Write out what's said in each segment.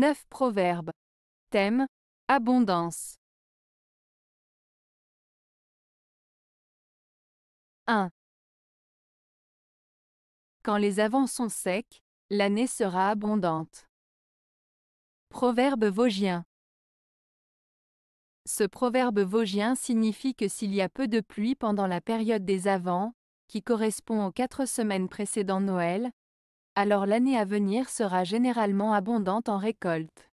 9 proverbes. Thème Abondance. 1. Quand les avants sont secs, l'année sera abondante. Proverbe vosgien. Ce proverbe vosgien signifie que s'il y a peu de pluie pendant la période des avants, qui correspond aux quatre semaines précédant Noël, alors l'année à venir sera généralement abondante en récolte.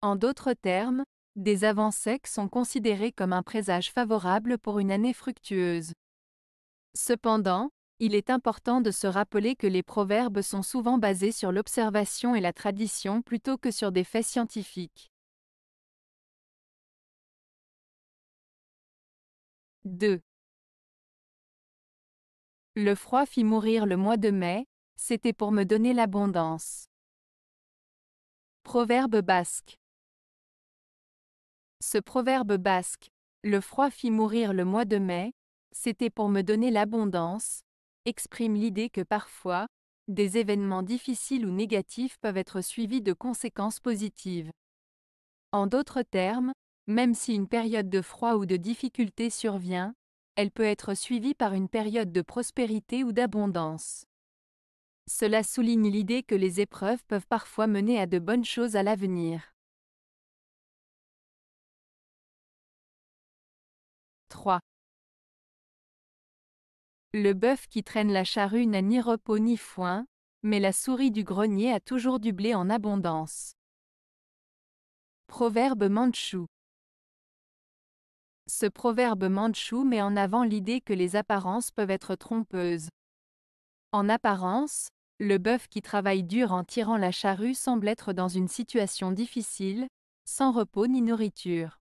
En d'autres termes, des avants secs sont considérés comme un présage favorable pour une année fructueuse. Cependant, il est important de se rappeler que les proverbes sont souvent basés sur l'observation et la tradition plutôt que sur des faits scientifiques. 2. Le froid fit mourir le mois de mai, c'était pour me donner l'abondance. Proverbe basque. Ce proverbe basque, le froid fit mourir le mois de mai, c'était pour me donner l'abondance, exprime l'idée que parfois, des événements difficiles ou négatifs peuvent être suivis de conséquences positives. En d'autres termes, même si une période de froid ou de difficulté survient, elle peut être suivie par une période de prospérité ou d'abondance. Cela souligne l'idée que les épreuves peuvent parfois mener à de bonnes choses à l'avenir. 3. Le bœuf qui traîne la charrue n'a ni repos ni foin, mais la souris du grenier a toujours du blé en abondance. Proverbe mandchou. Ce proverbe mandchou met en avant l'idée que les apparences peuvent être trompeuses. En apparence, le bœuf qui travaille dur en tirant la charrue semble être dans une situation difficile, sans repos ni nourriture.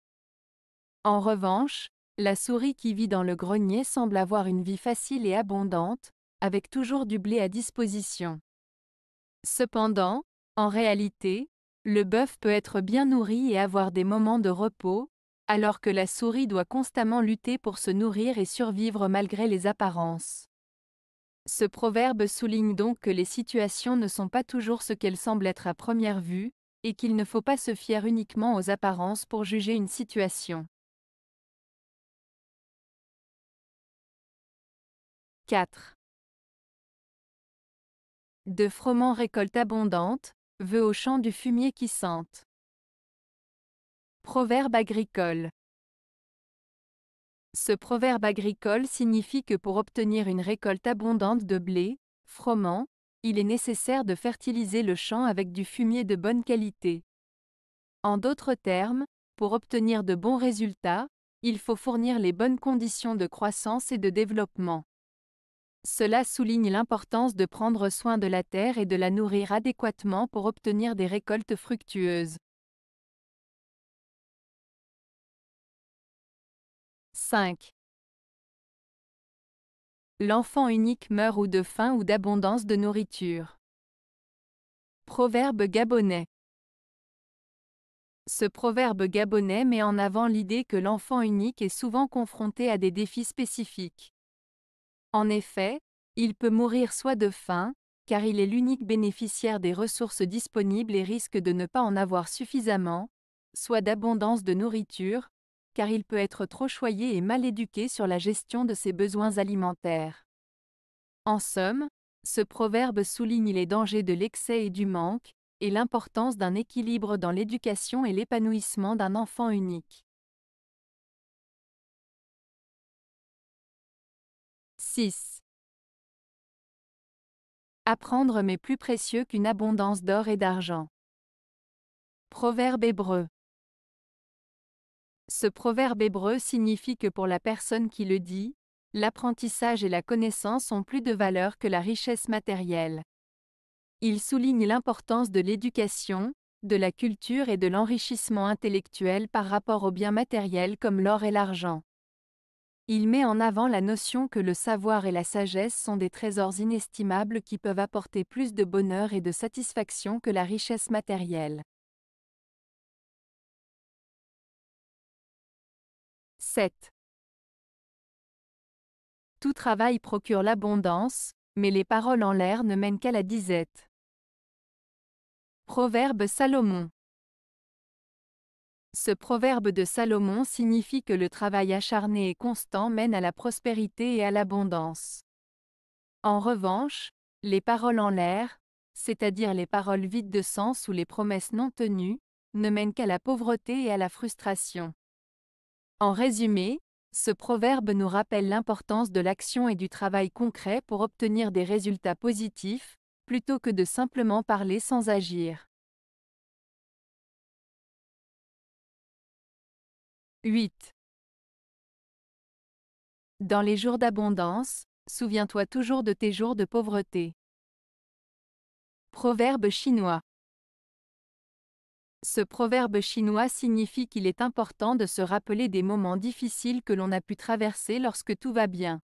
En revanche, la souris qui vit dans le grenier semble avoir une vie facile et abondante, avec toujours du blé à disposition. Cependant, en réalité, le bœuf peut être bien nourri et avoir des moments de repos, alors que la souris doit constamment lutter pour se nourrir et survivre malgré les apparences. Ce proverbe souligne donc que les situations ne sont pas toujours ce qu'elles semblent être à première vue, et qu'il ne faut pas se fier uniquement aux apparences pour juger une situation. 4. De froment récolte abondante, veut au champ du fumier qui sente. Proverbe agricole. Ce proverbe agricole signifie que pour obtenir une récolte abondante de blé, froment, il est nécessaire de fertiliser le champ avec du fumier de bonne qualité. En d'autres termes, pour obtenir de bons résultats, il faut fournir les bonnes conditions de croissance et de développement. Cela souligne l'importance de prendre soin de la terre et de la nourrir adéquatement pour obtenir des récoltes fructueuses. 5. L'enfant unique meurt ou de faim ou d'abondance de nourriture. Proverbe gabonais. Ce proverbe gabonais met en avant l'idée que l'enfant unique est souvent confronté à des défis spécifiques. En effet, il peut mourir soit de faim, car il est l'unique bénéficiaire des ressources disponibles et risque de ne pas en avoir suffisamment, soit d'abondance de nourriture, car il peut être trop choyé et mal éduqué sur la gestion de ses besoins alimentaires. En somme, ce proverbe souligne les dangers de l'excès et du manque, et l'importance d'un équilibre dans l'éducation et l'épanouissement d'un enfant unique. 6. Apprendre m'est plus précieux qu'une abondance d'or et d'argent. Proverbe hébreu. Ce proverbe hébreu signifie que pour la personne qui le dit, l'apprentissage et la connaissance ont plus de valeur que la richesse matérielle. Il souligne l'importance de l'éducation, de la culture et de l'enrichissement intellectuel par rapport aux biens matériels comme l'or et l'argent. Il met en avant la notion que le savoir et la sagesse sont des trésors inestimables qui peuvent apporter plus de bonheur et de satisfaction que la richesse matérielle. 7. Tout travail procure l'abondance, mais les paroles en l'air ne mènent qu'à la disette. Proverbe Salomon Ce proverbe de Salomon signifie que le travail acharné et constant mène à la prospérité et à l'abondance. En revanche, les paroles en l'air, c'est-à-dire les paroles vides de sens ou les promesses non tenues, ne mènent qu'à la pauvreté et à la frustration. En résumé, ce proverbe nous rappelle l'importance de l'action et du travail concret pour obtenir des résultats positifs, plutôt que de simplement parler sans agir. 8. Dans les jours d'abondance, souviens-toi toujours de tes jours de pauvreté. Proverbe chinois. Ce proverbe chinois signifie qu'il est important de se rappeler des moments difficiles que l'on a pu traverser lorsque tout va bien.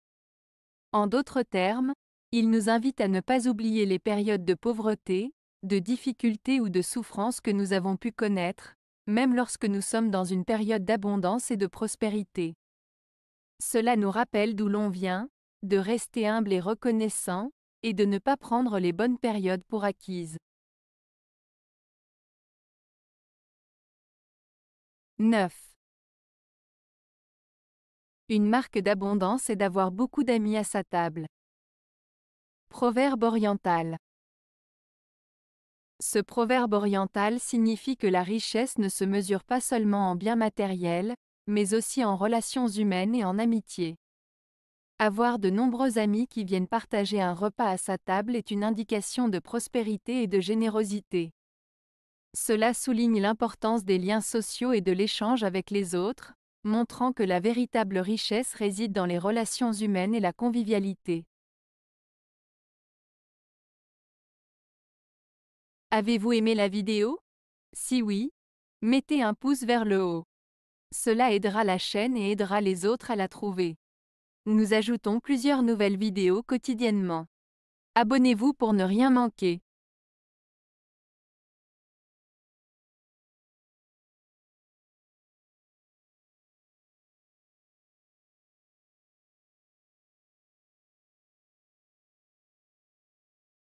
En d'autres termes, il nous invite à ne pas oublier les périodes de pauvreté, de difficultés ou de souffrances que nous avons pu connaître, même lorsque nous sommes dans une période d'abondance et de prospérité. Cela nous rappelle d'où l'on vient, de rester humble et reconnaissant, et de ne pas prendre les bonnes périodes pour acquises. 9. Une marque d'abondance est d'avoir beaucoup d'amis à sa table. Proverbe oriental. Ce proverbe oriental signifie que la richesse ne se mesure pas seulement en biens matériels, mais aussi en relations humaines et en amitié. Avoir de nombreux amis qui viennent partager un repas à sa table est une indication de prospérité et de générosité. Cela souligne l'importance des liens sociaux et de l'échange avec les autres, montrant que la véritable richesse réside dans les relations humaines et la convivialité. Avez-vous aimé la vidéo Si oui, mettez un pouce vers le haut. Cela aidera la chaîne et aidera les autres à la trouver. Nous ajoutons plusieurs nouvelles vidéos quotidiennement. Abonnez-vous pour ne rien manquer.